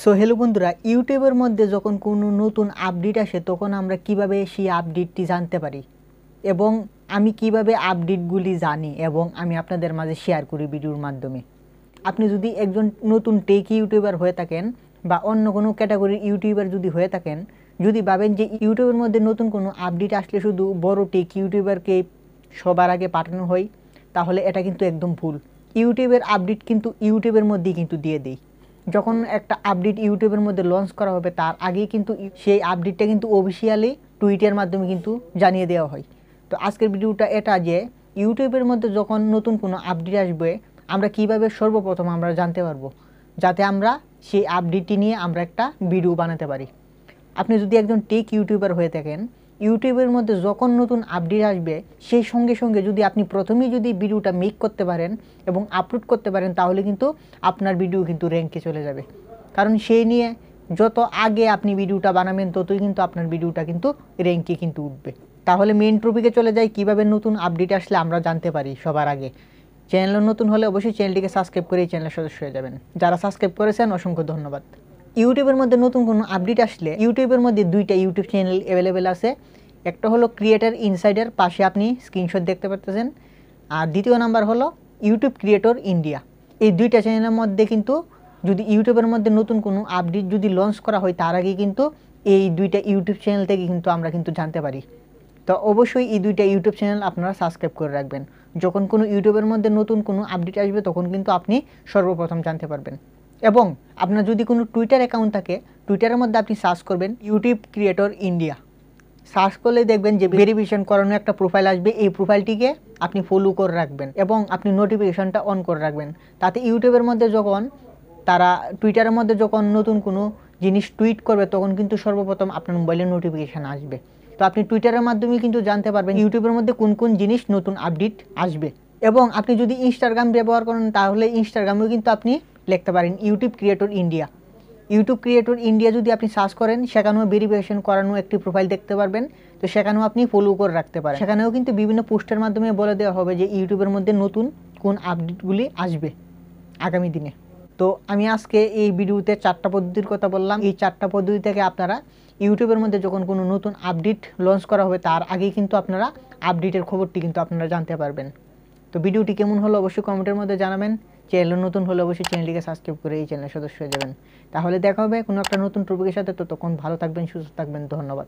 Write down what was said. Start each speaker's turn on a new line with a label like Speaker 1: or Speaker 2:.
Speaker 1: so hello বন্ধুরা ইউটিউবের মধ্যে যখন কোনো নতুন আপডেট আসে তখন আমরা কিভাবে সেই আপডেটটি জানতে পারি এবং আমি কিভাবে আপডেটগুলি জানি এবং আমি আপনাদের মাঝে শেয়ার করি ভিডিওর মাধ্যমে আপনি যদি একজন নতুন টেক ইউটিউবার হয়ে থাকেন বা অন্য কোনো ক্যাটাগরির ইউটিউবার যদি হয়ে থাকেন যদি ভাবেন যে ইউটিউবের মধ্যে নতুন কোনো আপডেট আসলে শুধু বড় টেক ইউটিউবারকে সবার আগে পাঠানো হয় তাহলে এটা কিন্তু একদম ভুল ইউটিউবের আপডেট কিন্তু ইউটিউবের মধ্যেই কিন্তু দিয়ে দেয় যখন একটা আপডেট ইউটিউবের মধ্যে লঞ্চ করা হবে তার আগেই কিন্তু সেই আপডেটটা কিন্তু অফিসিয়ালি টুইটের মাধ্যমে কিন্তু জানিয়ে দেওয়া হয় তো আজকের ভিডিওটা এটা যে ইউটিউবের মধ্যে যখন নতুন কোনো আপডেট আসবে আমরা কিভাবে সর্বপ্রথম আমরা জানতে পারবো যাতে আমরা সেই আপডেটটি নিয়ে আমরা একটা ভিডিও বানাতে পারি আপনি যদি একজন টেক ইউটিউবার হয়ে থাকেন ইউটিউবের মধ্যে যখন নতুন আপডেট আসবে সেই সঙ্গে সঙ্গে যদি আপনি প্রথমেই যদি ভিডিওটা মেক করতে পারেন এবং আপলোড করতে পারেন তাহলে কিন্তু আপনার ভিডিও কিন্তু র্যাঙ্কে চলে যাবে কারণ সেই নিয়ে যত আগে আপনি ভিডিওটা বানাবেন ততই কিন্তু আপনার ভিডিওটা কিন্তু র্যাঙ্কে কিন্তু উঠবে তাহলে মেন টপিকে চলে যাই কীভাবে নতুন আপডেট আসলে আমরা জানতে পারি সবার আগে চ্যানেল নতুন হলে অবশ্যই চ্যানেলটিকে সাবস্ক্রাইব করে চ্যানেলের সদস্য হয়ে যাবেন যারা সাবস্ক্রাইব করেছেন অসংখ্য ধন্যবাদ ইউটিউবের মধ্যে নতুন কোনো আপডেট আসলে ইউটিউবের মধ্যে দুইটা ইউটিউব চ্যানেল অ্যাভেলেবেল আছে একটা হলো ক্রিয়েটার ইনসাইডের পাশে আপনি স্ক্রিনশট দেখতে পারতেছেন আর দ্বিতীয় নাম্বার হলো ইউটিউব ক্রিয়েটর ইন্ডিয়া এই দুইটা চ্যানেলের মধ্যে কিন্তু যদি ইউটিউবের মধ্যে নতুন কোনো আপডেট যদি লঞ্চ করা হয় তার আগে কিন্তু এই দুইটা ইউটিউব চ্যানেল থেকে কিন্তু আমরা কিন্তু জানতে পারি তো অবশ্যই এই দুইটা ইউটিউব চ্যানেল আপনারা সাবস্ক্রাইব করে রাখবেন যখন কোনো ইউটিউবের মধ্যে নতুন কোনো আপডেট আসবে তখন কিন্তু আপনি সর্বপ্রথম জানতে পারবেন এবং আপনার যদি কোনো টুইটার অ্যাকাউন্ট থাকে টুইটারের মধ্যে আপনি সার্চ করবেন ইউটিউব ক্রিয়েটর ইন্ডিয়া সার্চ করলে দেখবেন যে ভেরিফিকেশন করানো একটা প্রোফাইল আসবে এই প্রোফাইলটিকে আপনি ফলো করে রাখবেন এবং আপনি নোটিফিকেশনটা অন করে রাখবেন তাতে ইউটিউবের মধ্যে যখন তারা টুইটারের মধ্যে যখন নতুন কোনো জিনিস টুইট করবে তখন কিন্তু সর্বপ্রথম আপনার মোবাইলে নোটিফিকেশান আসবে তো আপনি টুইটারের মাধ্যমে কিন্তু জানতে পারবেন ইউটিউবের মধ্যে কোন কোন জিনিস নতুন আপডেট আসবে এবং আপনি যদি ইনস্টাগ্রাম ব্যবহার করেন তাহলে ইনস্টাগ্রামেও কিন্তু আপনি লিখতে পারেন YouTube creator India YouTube creator India যদি আপনি সার্চ করেন সেখানেও ভেরিফিকেশন করানো একটি প্রোফাইল দেখতে পারবেন তো সেখানেও আপনি ফলো করে রাখতে পারেন সেখানেও কিন্তু বিভিন্ন পোস্টের মাধ্যমে বলে দেওয়া হবে যে ইউটিউবের মধ্যে নতুন কোন আপডেটগুলি আসবে আগামী দিনে তো আমি আজকে এই ভিডিওতে চারটা পদ্ধতির কথা বললাম এই চারটা পদ্ধতি থেকে আপনারা ইউটিউবের মধ্যে যখন কোনো নতুন আপডেট লঞ্চ করা হবে তার আগেই কিন্তু আপনারা আপডেটের খবরটি কিন্তু আপনারা জানতে পারবেন তো ভিডিওটি কেমন হলো অবশ্যই কমেন্টের মধ্যে জানাবেন চ্যানেল নতুন হলে অবশ্যই চ্যানেলটিকে সাবস্ক্রাইব করে এই চ্যানেলের সদস্য হয়ে যাবেন তাহলে দেখা হবে কোনো একটা নতুন টপিকের সাথে ততক্ষণ ভালো থাকবেন সুস্থ থাকবেন ধন্যবাদ